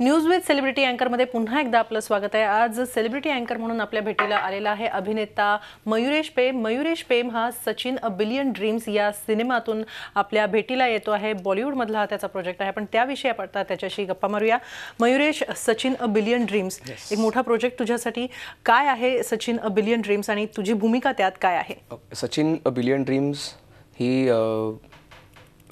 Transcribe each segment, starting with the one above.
News with celebrity अँकरमध्ये पुन्हा एकदा आपलं स्वागत आहे आज सेलिब्रिटी अँकर म्हणून आपल्या भेटीला आलेला आहे अभिनेता मयुरेश पेम मयुरेश पेम हा सचिन अ बिलियन ड्रीम्स या सिनेमातून आपल्या भेटीला येतो आहे बॉलिवूडमधला हा त्याचा प्रोजेक्ट आहे पण त्याविषयी आपण आता त्याच्याशी गप्पा मारूया Mayuresh Sachin a billion dreams एक मोठा प्रोजेक्ट तुझ्यासाठी काय आहे सचिन अ बिलियन ड्रीम्स आणि तुझी भूमिका त्यात काय आहे सचिन अ बिलियन ड्रीम्स ही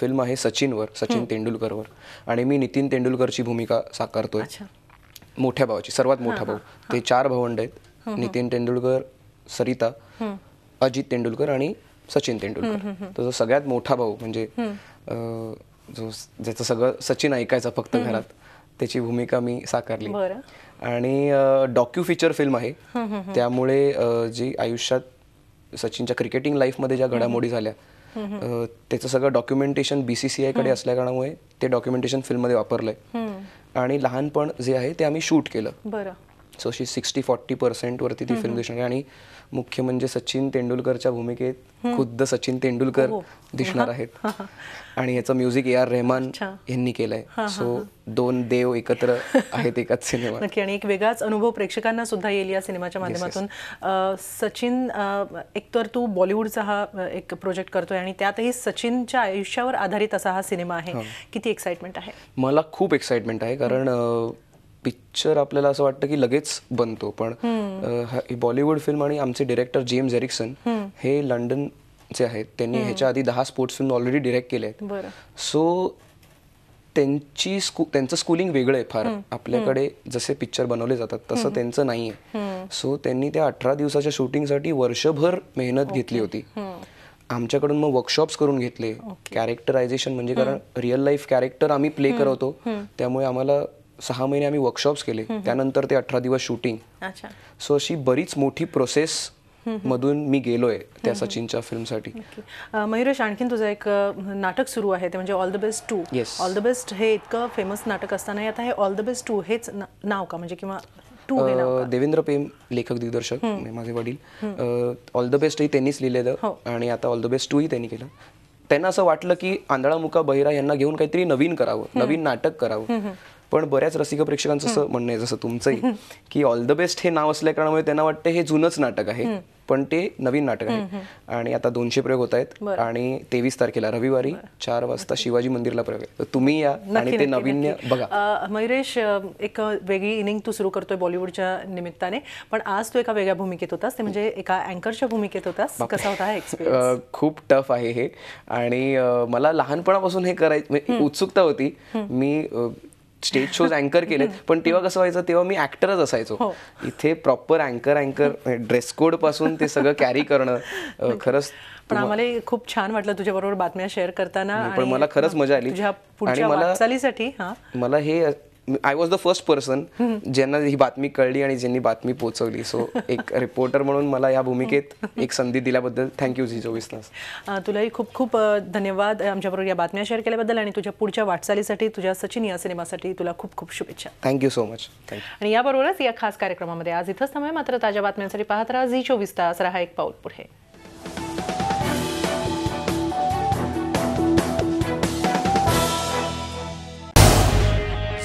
फिल्म आहे सचिनवर सचिन तेंडुलकरवर आणि मी नितीन तेंडुलकरची भूमिका साकारतोय मोठ्या भावाची सर्वात मोठा भाऊ ते चार भावंड आहेत नितीन तेंडुलकर सरिता अजित तेंडुलकर आणि सचिन तेंडुलकर तो जो सगळ्यात मोठा भाऊ म्हणजे जो ज्याचं सगळं सचिन ऐकायचा फक्त घरात त्याची भूमिका मी साकारली आणि डॉक्यू फीचर फिल्म आहे त्यामुळे जी आयुष्यात सचिनच्या क्रिकेटिंग लाईफमध्ये ज्या घडामोडी झाल्या त्याचं सगळं डॉक्युमेंटेशन बीसीसीआय कडे असल्या कारणामुळे ते डॉक्युमेंटेशन फिल्ममध्ये वापरलंय आणि लहानपण जे आहे ते आम्ही शूट केलं बरं सो शी सिक्स्टी फॉर्टी पर्सेंटवरती ती फिल्म दिसणार आहे आणि मुख्य म्हणजे सचिन तेंडुलकरच्या भूमिकेत खुद्द सचिन तेंडुलकर हो. दिसणार आहेत आणि याचं म्युझिक ए आर रेहमान यांनी केलंय सो दोन देव एकत्र आहेत एकाच सिनेमा नक्की आणि एक वेगळाच अनुभव प्रेक्षकांना सुद्धा येईल या सिनेमाच्या माध्यमातून सचिन एकतर तू बॉलिवूडचा हा एक प्रोजेक्ट करतोय आणि त्यातही सचिनच्या आयुष्यावर आधारित असा हा सिनेमा आहे किती एक्साइटमेंट आहे मला खूप एक्साइटमेंट आहे कारण पिक्चर आपल्याला असं वाटतं की लगेच बनतो पण बॉलिवूड फिल्म आणि आमचे डिरेक्टर जेम्स एरिक्सन हे लंडनचे आहेत त्यांनी ह्याच्या आधी दहा स्पोर्ट्स फिल्म ऑलरेडी डिरेक्ट केले आहेत सो त्यांची त्यांचं स्कूलिंग वेगळं आहे फार आपल्याकडे जसे पिक्चर बनवले जातात तसं त्यांचं नाही आहे सो त्यांनी त्या अठरा दिवसाच्या शूटिंगसाठी वर्षभर मेहनत घेतली होती आमच्याकडून मग वर्कशॉप्स करून घेतले कॅरेक्टरायझेशन म्हणजे कारण रिअल लाईफ कॅरेक्टर आम्ही प्ले करवतो त्यामुळे आम्हाला सहा महिने आम्ही वर्कशॉप्स केले त्यानंतर ते अठरा दिवस शूटिंग सो अशी बरीच मोठी प्रोसेस मधून मी गेलोय त्या सचिनच्या फिल्मसाठी मयुरेश आणखीन तुझं एक नाटक सुरू आहे ते म्हणजे all the best two all the best हे इतकं फेमस नाटक असताना आता हे ऑल द बेस्ट टू हेच नाव का म्हणजे किंवा देवेंद्र प्रेम लेखक दिग्दर्शक म्हणजे माझे वडील ऑल द बेस्ट ही त्यांनीच लिहिलेलं हो. आणि आता ऑल द बेस्ट टू ही त्यांनी केलं त्यांना असं वाटलं की आंधळा मुका बहिरा यांना घेऊन काहीतरी नवीन करावं नवीन नाटक करावं पण बऱ्याच रसिक प्रेक्षकांचं असं म्हणणं आहे जसं तुमचंही की ऑल द बेस्ट हे नाव असल्या कारणामुळे त्यांना वाटतं हे जुनंच नाटक आहे पण ते नवीन नाटक आहे आणि आता दोनशे प्रयोग होत आहेत आणि तेवीस तारखेला रविवारी चार वाजता शिवाजी मंदिरला प्रयोग आहे तुम्ही या आणि ते नवीन बघा मयुरेश एक वेगळी इनिंग तू सुरू करतोय बॉलिवूडच्या निमित्ताने पण आज तू एका वेगळ्या भूमिकेत होतास ते म्हणजे एका अँकरच्या भूमिकेत होतास कसा होता खूप टफ आहे हे आणि मला लहानपणापासून हे करायचं म्हणजे उत्सुकता होती मी स्टेज शोज अँकर केलेत पण तेव्हा कसं व्हायचं तेव्हा मी ऍक्टरच असायचो हो. इथे प्रॉपर अँकर अँकर ड्रेस कोड पासून ते सगळं कॅरी करणं खरंच पण आम्हाला खूप छान वाटलं तुझ्या बरोबर बातम्या शेअर करताना पण मला खरंच मजा आली आणि मला मला हे I was the first person ज्यांना ही बातमी कळली आणि ज्यांनी बातमी पोहोचवली सो एक रिपोर्टर म्हणून मला या भूमिकेत एक संधी दिल्याबद्दल थँक्यू झी चोवीस तास तुलाही खूप खूप धन्यवाद आमच्याबरोबर या बातम्या शेअर केल्याबद्दल आणि तुझ्या पुढच्या वाटचालीसाठी तुझ्या सचिन या सिनेमासाठी तुला खूप खूप शुभेच्छा थँक्यू सो मच आणि याबरोबरच या खास कार्यक्रमामध्ये आज इथंच थांबूया मात्र ताज्या बातम्यांसाठी पाहत राहा झी चोवीस तास राहा एक पाऊल पुढे